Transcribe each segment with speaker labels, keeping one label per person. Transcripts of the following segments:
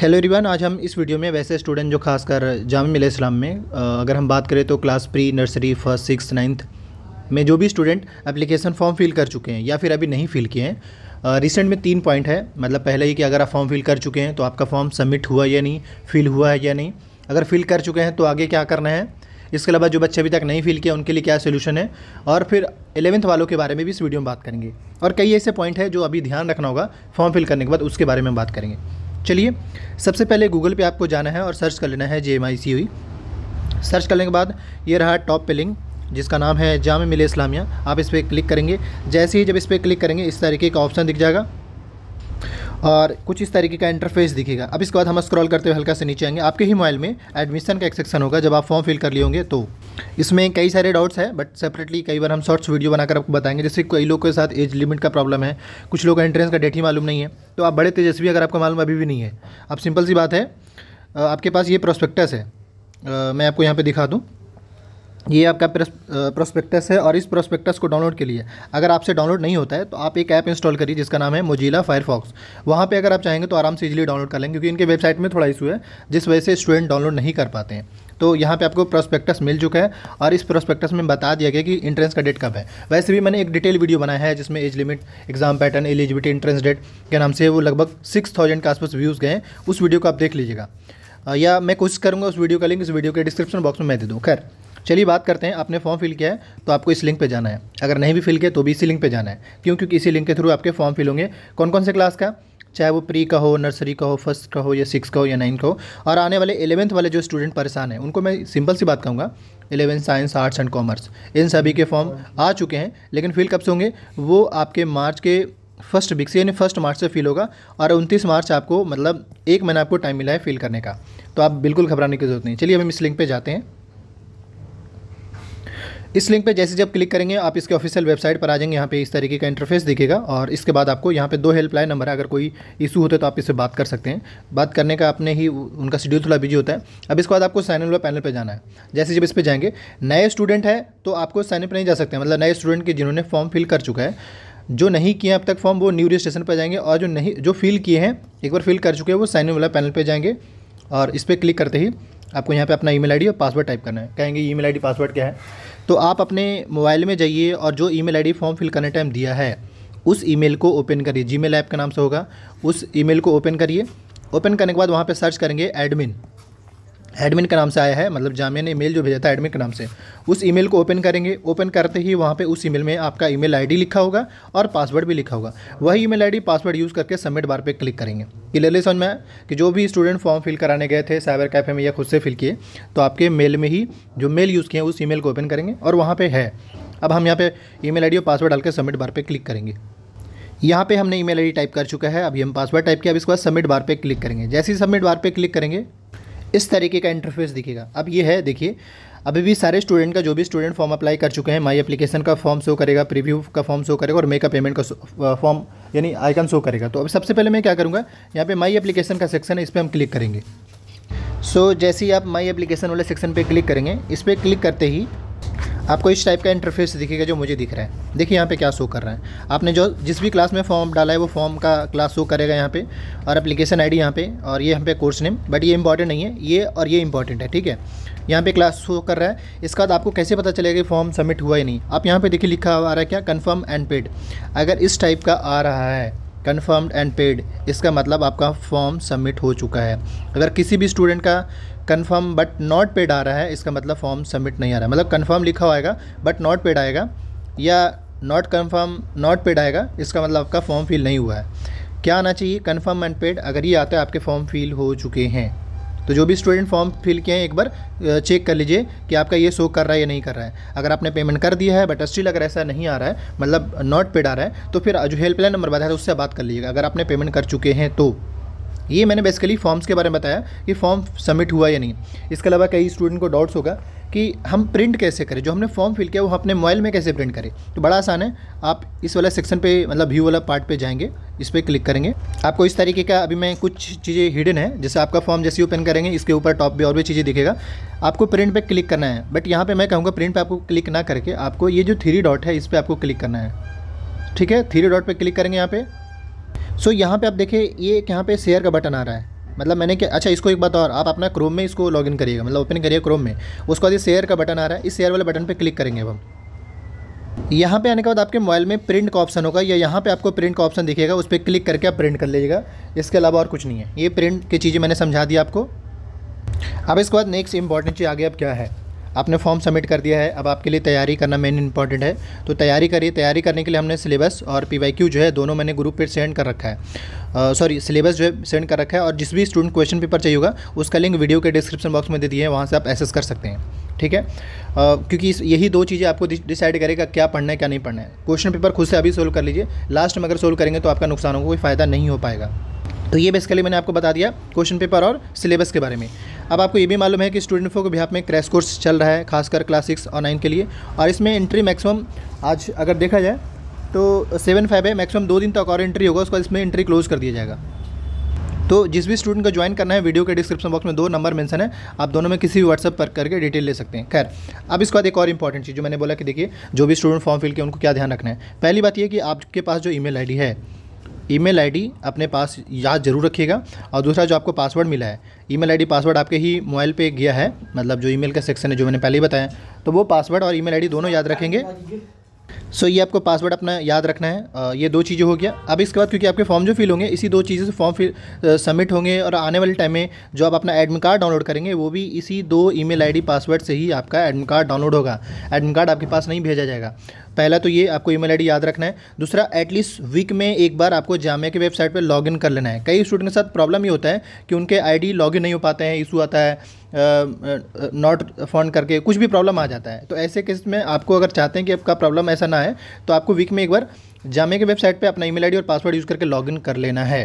Speaker 1: hello रिवान आज हम इस वीडियो में वैसे स्टूडेंट जो खासकर जाम मिल इस्लाम में अगर हम बात करें तो class pre nursery first six ninth में जो भी स्टूडेंट एप्लीकेशन फॉर्म फिल कर चुके हैं या फिर अभी नहीं फिल किए हैं रिसेंट में तीन पॉइंट है मतलब पहले ही कि अगर आप फॉर्म फिल कर चुके हैं तो आपका फॉर्म सबमिट हुआ या नहीं फिल हुआ है या नहीं अगर फिल कर चुके हैं तो आगे क्या करना है इसके अलावा जो बच्चे अभी तक नहीं फिल किया उनके लिए क्या सोल्यूशन है और फिर एलेवंथ वालों के बारे में भी इस वीडियो में बात करेंगे और कई ऐसे पॉइंट है जो अभी ध्यान रखना होगा फॉर्म फिल करने के बाद उसके बारे में बात करेंगे चलिए सबसे पहले गूगल पे आपको जाना है और सर्च कर लेना है जे एम आई सी हुई सर्च करने के बाद ये रहा टॉप पे लिंक जिसका नाम है जाम मिले इस्लामिया आप इस पर क्लिक करेंगे जैसे ही जब इस पर क्लिक करेंगे इस तरीके का ऑप्शन दिख जाएगा और कुछ इस तरीके का इंटरफेस दिखेगा अब इसके बाद हम स्क्रॉल करते हुए हल्का से नीचे आएंगे आपके ही मोबाइल में एडमिशन का एक सेक्शन होगा जब आप फॉर्म फिल कर लिए होंगे तो इसमें कई सारे डाउट्स हैं बट सेपरेटली कई बार हम शॉर्ट्स वीडियो बनाकर आपको बताएंगे जैसे कई लोग के साथ एज लिमिट का प्रॉब्लम है कुछ लोग का एंट्रेंस का डेट ही मालूम नहीं है तो आप बड़े तेजस्वी अगर आपको मालूम अभी भी नहीं है अब सिंपल सी बात है आपके पास ये प्रोस्पेक्टस है मैं आपको यहाँ पर दिखा दूँ ये आपका प्रोस्पेक्टस है और इस प्रोस्पेक्टस को डाउनलोड के लिए अगर आपसे डाउनलोड नहीं होता है तो आप एक ऐप इंस्टॉल करिए जिसका नाम है मोजिला फायरफॉक्स वहाँ पे अगर आप चाहेंगे तो आराम से इजीली डाउनलोड कर लेंगे क्योंकि इनके वेबसाइट में थोड़ा इशू है जिस वजह से स्टूडेंट डाउनलोड नहीं कर पाते हैं तो यहाँ पे आपको प्रोस्पेक्टस मिल चुका है और इस प्रोस्पेक्टस में बता दिया गया कि इंट्रेंस का डेट कब है वैसे भी मैंने एक डिटेल वीडियो बनाया है जिसमें age limit exam pattern eligibility entrance date के नाम से वो लगभग सिक्स थाउजेंड के आसपास व्यूज़ गए उस वीडियो को आप देख लीजिएगा या मैं कोशिश करूँगा उस वीडियो का लिंक इस वीडियो के डिस्क्रिप्शन बॉक्स में मैं दे दूँ खैर चलिए बात करते हैं आपने फॉर्म फिल किया है तो आपको इस लिंक पे जाना है अगर नहीं भी फिल किया तो भी इसी लिंक पे जाना है क्यों क्योंकि इसी लिंक के थ्रू आपके फॉर्म फिल होंगे कौन कौन से क्लास का चाहे वो प्री का हो नर्सरी का हो फर्स्ट का हो या सिक्स का हो या नाइन्थ का हो और आने वाले एलेवंथ वाले जो स्टूडेंट परेशान हैं उनको मैं सिंपल सी बात कहूँगा eleven science arts and commerce इन सभी के फॉर्म आ चुके हैं लेकिन फिल कब से होंगे वो आपके मार्च के फर्स्ट वीक से यानी फर्स्ट मार्च से फिल होगा और उनतीस मार्च आपको मतलब एक महीना आपको टाइम मिला है फिल करने का तो आप बिल्कुल घबराने की जरूरत नहीं चलिए हम इस लिंक पर जाते हैं इस लिंक पे जैसे जब क्लिक करेंगे आप इसके ऑफिशियल वेबसाइट पर आ जाएंगे यहाँ पे इस तरीके का इंटरफेस दिखेगा और इसके बाद आपको यहाँ पे दो हेल्पलाइन नंबर है अगर कोई इशू होते तो आप इससे बात कर सकते हैं बात करने का आपने ही उनका शेड्यूल थोड़ा बिजी होता है अब इसके बाद आपको साइन इन पैनल पर जाना है जैसे जब इस पर जाएंगे नए स्टूडेंट है तो आपको साइन इन पर नहीं जा सकते मतलब नए स्टूडेंट के जिन्होंने फॉर्म फिल कर चुका है जो नहीं किए अब तक फॉर्म वो न्यू रजिस्ट्रेशन पर जाएंगे और जो नहीं जो फिल किए हैं एक बार फिल कर चुके हैं वो साइन इन वाला पैनल पर जाएंगे और इस पर क्लिक करते ही आपको यहाँ पे अपना ईमेल आईडी और पासवर्ड टाइप करना है कहेंगे ईमेल आईडी पासवर्ड क्या है तो आप अपने मोबाइल में जाइए और जो ईमेल आईडी फॉर्म फिल करने टाइम दिया है उस ईमेल को ओपन करिए जीमेल ऐप के नाम से होगा उस ईमेल को ओपन करिए ओपन करने के बाद वहाँ पर सर्च करेंगे एडमिन एडमिन के नाम से आया है मतलब जामिया ने मेल जो भेजा था एडमिन के नाम से उस ईमेल को ओपन करेंगे ओपन करते ही वहाँ पे उस ईमेल में आपका ईमेल आईडी लिखा होगा और पासवर्ड भी लिखा होगा वही ईमेल आईडी पासवर्ड यूज़ करके सबमिट बार पे क्लिक करेंगे क्लियरली समझ में कि जो भी स्टूडेंट फॉर्म फिल कराने गए थे साइबर कैफे में या खुद से फिल किए तो आपके मेल में ही जो मेल यूज़ किए उस ई को ओपन करेंगे और वहाँ पर है अब हम यहाँ पर ई मेल और पासवर्ड डाल के सबमिट बार पर क्लिक करेंगे यहाँ पे हमने ईमेल आईडी टाइप कर चुका है अभी हम पासवर्ड टाइप किया अब इसके बाद सबमिट बार पे क्लिक करेंगे जैसे ही सबमिट बार पे क्लिक करेंगे इस तरीके का इंटरफेस दिखेगा अब ये है देखिए अभी भी सारे स्टूडेंट का जो भी स्टूडेंट फॉर्म अप्लाई कर चुके हैं माई एप्लीकेशन का फॉर्म शो करेगा प्रीव्यू का फॉर्म शो करेगा और मे का पेमेंट का फॉर्म यानी आइकन शो करेगा तो अब सबसे पहले मैं क्या करूँगा यहाँ पे माई एप्लीकेशन का सेक्शन है इस पर हम क्लिक करेंगे सो so, जैसे ही आप माई एप्लीकेशन वाले सेक्शन पे क्लिक करेंगे इस पर क्लिक करते ही आपको इस टाइप का इंटरफेस दिखेगा जो मुझे दिख रहा है देखिए यहाँ पे क्या शो कर रहा है आपने जो जिस भी क्लास में फॉर्म डाला है वो फॉर्म का क्लास शो करेगा यहाँ पे और एप्लीकेशन आईडी यहाँ पे और ये यहाँ पे कोर्स नेम बट ये इंपॉर्टेंट नहीं है ये और ये इंपॉर्टेंट है ठीक है यहाँ पे क्लास शो कर रहा है इसके बाद तो आपको कैसे पता चलेगा कि फॉर्म सबमिट हुआ ही नहीं आप यहाँ पर देखिए लिखा आ रहा है क्या कन्फर्म एंड पेड अगर इस टाइप का आ रहा है कन्फर्म्ड एंड पेड इसका मतलब आपका फॉर्म सबमिट हो चुका है अगर किसी भी स्टूडेंट का कन्फर्म बट नॉट पेड आ रहा है इसका मतलब फॉर्म सबमिट नहीं आ रहा है मतलब कन्फर्म लिखा होगा बट नॉट पेड आएगा या नॉट कन्फर्म नॉट पेड आएगा इसका मतलब आपका फॉर्म फिल नहीं हुआ है क्या आना चाहिए कन्फर्म एंड पेड अगर ये आता है आपके फॉर्म फिल हो चुके हैं तो जो भी स्टूडेंट फॉर्म फिल किए हैं एक बार चेक कर लीजिए कि आपका ये शो कर रहा है या नहीं कर रहा है अगर आपने पेमेंट कर दिया है बट स्टिल अगर ऐसा नहीं आ रहा है मतलब नॉट पेड आ रहा है तो फिर जो हेल्पलाइन नंबर बताया था उससे बात कर लीजिएगा अगर आपने पेमेंट कर चुके हैं तो ये मैंने बेसिकली फॉर्म्स के बारे में बताया कि फॉर्म सबमिट हुआ या नहीं इसके अलावा कई स्टूडेंट को डाउट्स होगा कि हम प्रिंट कैसे करें जो हमने फॉर्म फिल किया वो अपने मोबाइल में कैसे प्रिंट करें तो बड़ा आसान है आप इस वाला सेक्शन पे मतलब व्यू वाला पार्ट पे जाएंगे इस पर क्लिक करेंगे आपको इस तरीके का अभी मैं कुछ चीज़ें हिडन है जैसे आपका फॉर्म जैसे ओपन करेंगे इसके ऊपर टॉप भी और भी चीज़ें दिखेगा आपको प्रिंट पर क्लिक करना है बट यहाँ पर मैं कहूँगा प्रिंट पर आपको क्लिक ना करके आपको ये जो थ्री डॉट है इस पर आपको क्लिक करना है ठीक है थ्री डॉट पर क्लिक करेंगे यहाँ पर सो यहाँ पे आप देखें ये यहाँ पे शेयर का बटन आ रहा है मतलब मैंने क्या अच्छा इसको एक बात और आप अपना क्रोम में इसको लॉगिन करिएगा मतलब ओपन करिए क्रोम में उसके बाद ये शेयर का बटन आ रहा है इस शेयर वाले बटन पर क्लिक करेंगे अब हम यहाँ पे आने के बाद आपके मोबाइल में प्रिंट का ऑप्शन होगा या यहाँ पे आपको प्रिंट का ऑप्शन दिखेगा उस पर क्लिक करके आप प्रिंट कर लीजिएगा इसके अलावा और कुछ नहीं है ये प्रिंट की चीज़ें मैंने समझा दी आपको अब इसके बाद नेक्स्ट इंपॉर्टेंट चीज़ आगे अब क्या है आपने फॉर्म सबमिट कर दिया है अब आपके लिए तैयारी करना मेन इंपॉर्टेंट है तो तैयारी करिए तैयारी करने के लिए हमने सिलेबस और पी जो है दोनों मैंने ग्रुप पर सेंड कर रखा है सॉरी सिलेबस जो है सेंड कर रखा है और जिस भी स्टूडेंट क्वेश्चन पेपर चाहिए होगा उसका लिंक वीडियो के डिस्क्रिप्शन बॉक्स में दे दिए हैं वहाँ से आप एसेस कर सकते हैं ठीक है uh, क्योंकि यही दो चीज़ें आपको डिसाइड करेगा क्या पढ़ना है क्या नहीं पढ़ना है क्वेश्चन पेपर खुद से अभी सोल्व कर लीजिए लास्ट में अगर सोल्व करेंगे तो आपका नुकसान होगा कोई फ़ायदा नहीं हो पाएगा तो ये बेसिकली मैंने आपको बता दिया क्वेश्चन पेपर और सिलेबस के बारे में अब आपको ये भी मालूम है कि स्टूडेंट को बिहार में क्रैश कोर्स चल रहा है खासकर क्लास सिक्स और नाइन के लिए और इसमें एंट्री मैक्सिमम आज अगर देखा जाए तो सेवन फाइव है मैक्सिमम दो दिन तक और एंट्री होगा उसके बाद इसमें एंट्री क्लोज कर दिया जाएगा तो जिस भी स्टूडेंट को ज्वाइन करना है वीडियो के डिस्क्रिप्शन बॉक्स में दो नंबर मेंशन है आप दोनों में किसी भी व्हाट्सअप पर करके डिटेल ले सकते हैं खैर अब इसके बाद एक और इंपॉर्टेंट चीज़ जो मैंने बोला कि देखिए जो भी स्टूडेंट फॉर्म फिल किया उनको क्या ध्यान रखना है पहली बात यह कि आपके पास जो ईमेल आईडी है ईमेल आईडी अपने पास याद जरूर रखिएगा और दूसरा जो आपको पासवर्ड मिला है ईमेल आईडी पासवर्ड आपके ही मोबाइल पे गया है मतलब जो ईमेल का सेक्शन है जो मैंने पहले ही बताया तो वो पासवर्ड और ईमेल आईडी दोनों याद रखेंगे सो so, ये आपको पासवर्ड अपना याद रखना है ये दो चीज़ें हो गया अब इसके बाद क्योंकि आपके फॉर्म जो फिल होंगे इसी दो चीज़ें से फॉर्म फिल सबमिट होंगे और आने वाले टाइम में जो आप अपना एडमिट कार्ड डाउनलोड करेंगे वो भी इसी दो ईमेल आईडी पासवर्ड से ही आपका एडमिट कार्ड डाउनलोड होगा एडमिट कार्ड आपके पास नहीं भेजा जाएगा पहला तो ये आपको ईमेल आईडी याद रखना है दूसरा एटलीस्ट वीक में एक बार आपको जामिया की वेबसाइट पर लॉगिन कर लेना है कई स्टूडेंट के साथ प्रॉब्लम ये होता है कि उनके आईडी लॉगिन नहीं हो पाते हैं इशू आता है नॉट फंड करके कुछ भी प्रॉब्लम आ जाता है तो ऐसे केस में आपको अगर चाहते हैं कि आपका प्रॉब्लम ऐसा ना है तो आपको वीक में एक बार जामे की वेबसाइट पर अपना ई आईडी और पासवर्ड यूज़ करके लॉग कर लेना है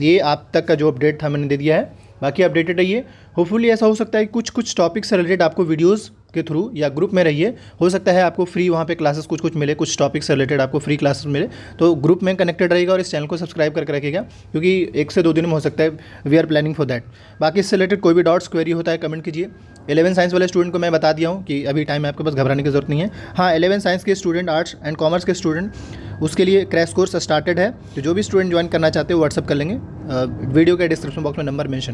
Speaker 1: ये आप तक का जो अपडेट था मैंने दे दिया है बाकी अपडेटेड रहिए होपफुली ऐसा हो सकता है कुछ कुछ टॉपिक्स से रिलेटेड आपको वीडियोज़ के थ्रू या ग्रुप में रहिए हो सकता है आपको फ्री वहाँ पे क्लासेस कुछ कुछ मिले कुछ टॉपिक से रिलेटेड आपको फ्री क्लासेस मिले तो ग्रुप में कनेक्टेड रहेगा और इस चैनल को सब्सक्राइब करके रखेगा क्योंकि एक से दो दिन में हो सकता है we are planning for that बाकी इससे रिलेटेड कोई भी डॉट्स क्वेरी होता है कमेंट कीजिए एलेवन साइंस वाले स्टूडेंट को मैं बता दिया हूँ कि अभी टाइम आपके पास घबराने की जरूरत नहीं है हाँ एलेवन साइंस के स्टूडेंट आर्ट्स एंड कॉमर्स के स्टूडेंट उसके लिए क्रैश कोर्स स्टार्टेड है तो जो भी स्टूडेंट ज्वाइन करना चाहते हो व्हाट्सअप कर लेंगे वीडियो के डिस्क्रिप्शन बॉक्स में नंबर मैंशन